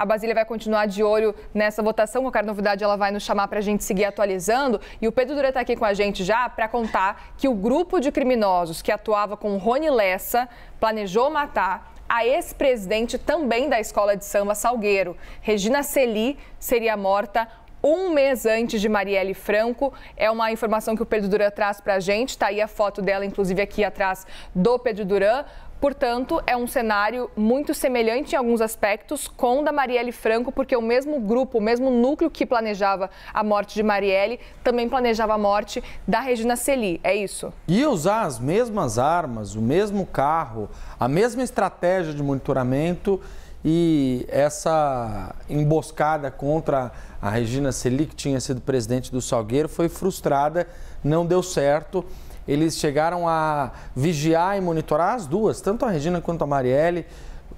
A Basília vai continuar de olho nessa votação. Qualquer novidade ela vai nos chamar para a gente seguir atualizando. E o Pedro Dureta está aqui com a gente já para contar que o grupo de criminosos que atuava com Rony Lessa planejou matar a ex-presidente também da escola de samba Salgueiro, Regina Celi, seria morta um mês antes de Marielle Franco. É uma informação que o Pedro Duran traz para a gente. Está aí a foto dela, inclusive aqui atrás do Pedro Duran. Portanto, é um cenário muito semelhante em alguns aspectos com o da Marielle Franco, porque o mesmo grupo, o mesmo núcleo que planejava a morte de Marielle, também planejava a morte da Regina Celi, é isso? E usar as mesmas armas, o mesmo carro, a mesma estratégia de monitoramento e essa emboscada contra a Regina Selic, que tinha sido presidente do Salgueiro, foi frustrada, não deu certo. Eles chegaram a vigiar e monitorar as duas, tanto a Regina quanto a Marielle,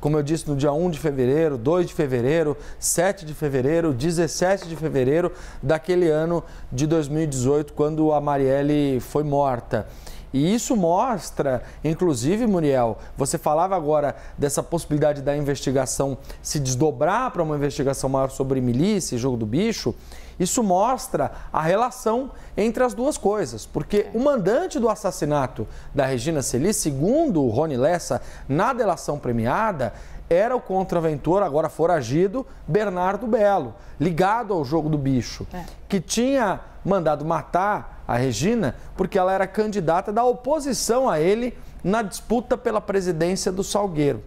como eu disse, no dia 1 de fevereiro, 2 de fevereiro, 7 de fevereiro, 17 de fevereiro daquele ano de 2018, quando a Marielle foi morta. E isso mostra, inclusive, Muriel, você falava agora dessa possibilidade da investigação se desdobrar para uma investigação maior sobre milícia e jogo do bicho. Isso mostra a relação entre as duas coisas, porque o mandante do assassinato da Regina Celis, segundo o Rony Lessa, na delação premiada, era o contraventor, agora foragido, Bernardo Belo, ligado ao jogo do bicho, é. que tinha mandado matar a Regina porque ela era candidata da oposição a ele na disputa pela presidência do Salgueiro.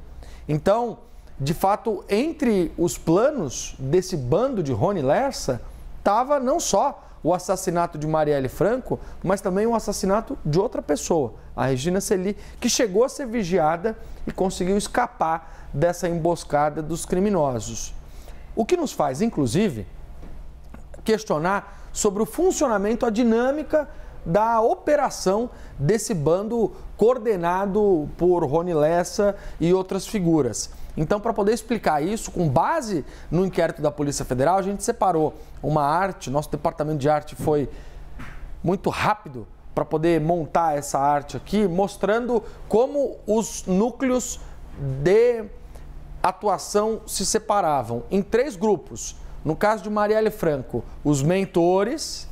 Então, de fato, entre os planos desse bando de Rony Lersa estava não só o assassinato de Marielle Franco, mas também o assassinato de outra pessoa, a Regina Celi, que chegou a ser vigiada e conseguiu escapar dessa emboscada dos criminosos. O que nos faz, inclusive, questionar sobre o funcionamento, a dinâmica da operação desse bando coordenado por Rony Lessa e outras figuras. Então, para poder explicar isso, com base no inquérito da Polícia Federal, a gente separou uma arte, nosso departamento de arte foi muito rápido para poder montar essa arte aqui, mostrando como os núcleos de atuação se separavam em três grupos. No caso de Marielle Franco, os mentores,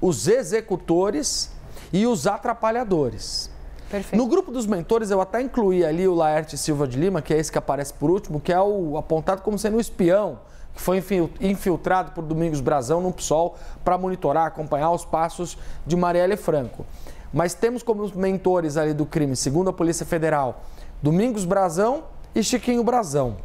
os executores e os atrapalhadores. Perfeito. No grupo dos mentores, eu até incluí ali o Laerte Silva de Lima, que é esse que aparece por último, que é o apontado como sendo um espião, que foi infiltrado por Domingos Brazão no PSOL para monitorar, acompanhar os passos de Marielle Franco. Mas temos como os mentores ali do crime, segundo a Polícia Federal, Domingos Brazão e Chiquinho Brazão.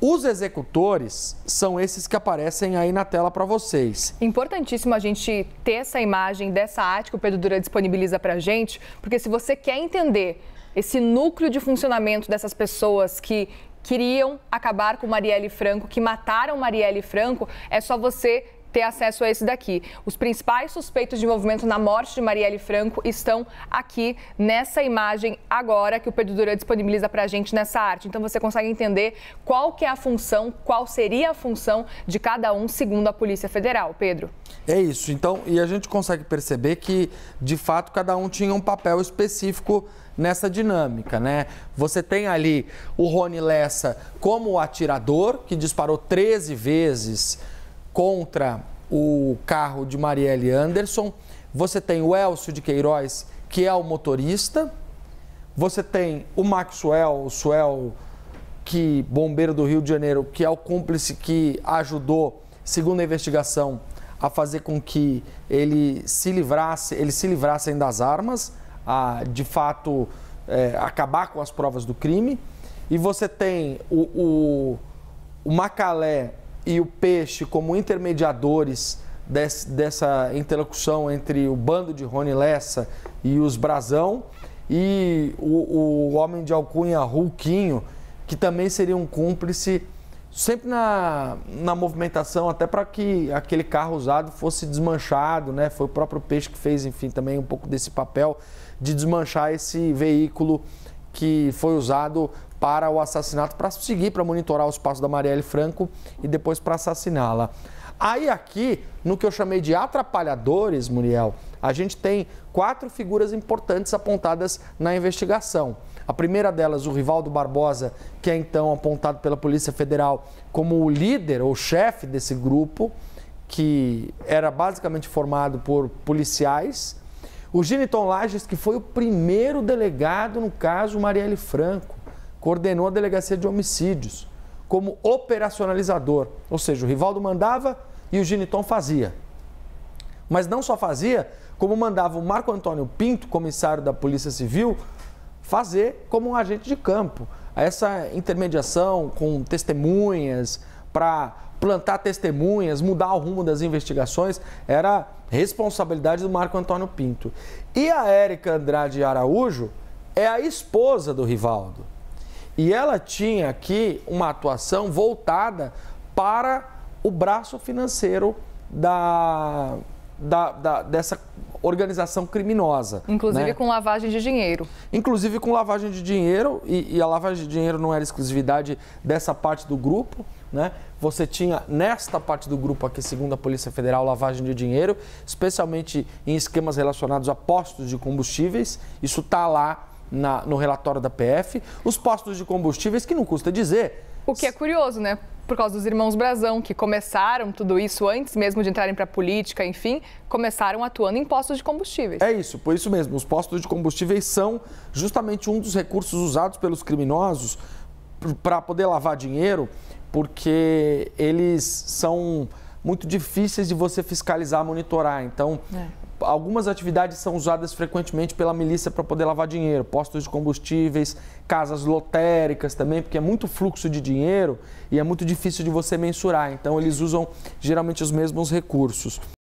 Os executores são esses que aparecem aí na tela para vocês. Importantíssimo a gente ter essa imagem dessa arte que o Pedro Dura disponibiliza para a gente, porque se você quer entender esse núcleo de funcionamento dessas pessoas que queriam acabar com Marielle Franco, que mataram Marielle Franco, é só você ter acesso a esse daqui. Os principais suspeitos de envolvimento na morte de Marielle Franco estão aqui nessa imagem agora que o pedro Perdura é disponibiliza para a gente nessa arte. Então você consegue entender qual que é a função, qual seria a função de cada um segundo a Polícia Federal. Pedro. É isso. Então, e a gente consegue perceber que de fato cada um tinha um papel específico nessa dinâmica, né? Você tem ali o Rony Lessa como atirador que disparou 13 vezes contra o carro de Marielle Anderson. Você tem o Elcio de Queiroz, que é o motorista. Você tem o Maxwell, o Suel, que bombeiro do Rio de Janeiro, que é o cúmplice que ajudou, segundo a investigação, a fazer com que ele se livrasse, eles se livrassem das armas, a de fato é, acabar com as provas do crime. E você tem o, o, o Macalé e o Peixe como intermediadores desse, dessa interlocução entre o bando de Rony Lessa e os Brasão e o, o homem de alcunha Hulkinho, que também seria um cúmplice sempre na, na movimentação, até para que aquele carro usado fosse desmanchado, né? Foi o próprio Peixe que fez, enfim, também um pouco desse papel de desmanchar esse veículo que foi usado para o assassinato, para seguir, para monitorar os passos da Marielle Franco e depois para assassiná-la. Aí aqui, no que eu chamei de atrapalhadores, Muriel, a gente tem quatro figuras importantes apontadas na investigação. A primeira delas, o Rivaldo Barbosa, que é então apontado pela Polícia Federal como o líder ou chefe desse grupo, que era basicamente formado por policiais. O Giniton Lages, que foi o primeiro delegado no caso Marielle Franco coordenou a delegacia de homicídios como operacionalizador, ou seja, o Rivaldo mandava e o Giniton fazia. Mas não só fazia, como mandava o Marco Antônio Pinto, comissário da Polícia Civil, fazer como um agente de campo. Essa intermediação com testemunhas, para plantar testemunhas, mudar o rumo das investigações, era responsabilidade do Marco Antônio Pinto. E a Érica Andrade Araújo é a esposa do Rivaldo. E ela tinha aqui uma atuação voltada para o braço financeiro da, da, da dessa organização criminosa. Né? Inclusive né? com lavagem de dinheiro. Inclusive com lavagem de dinheiro, e, e, a lavagem de dinheiro não era exclusividade dessa parte do grupo. Né? Você tinha nesta parte do grupo aqui, segundo a Polícia Federal, lavagem de dinheiro, especialmente em esquemas relacionados a postos de combustíveis. Isso está lá na, no relatório da PF, os postos de combustíveis, que não custa dizer. O que é curioso, né? Por causa dos irmãos Brazão, que começaram tudo isso antes mesmo de entrarem para a política, enfim, começaram atuando em postos de combustíveis. É isso, por isso mesmo. Os postos de combustíveis são justamente um dos recursos usados pelos criminosos para poder lavar dinheiro, porque eles são muito difíceis de você fiscalizar, monitorar. Então, é. Algumas atividades são usadas frequentemente pela milícia para poder lavar dinheiro, postos de combustíveis, casas lotéricas também, porque é muito fluxo de dinheiro e é muito difícil de você mensurar. Então, eles usam geralmente os mesmos recursos.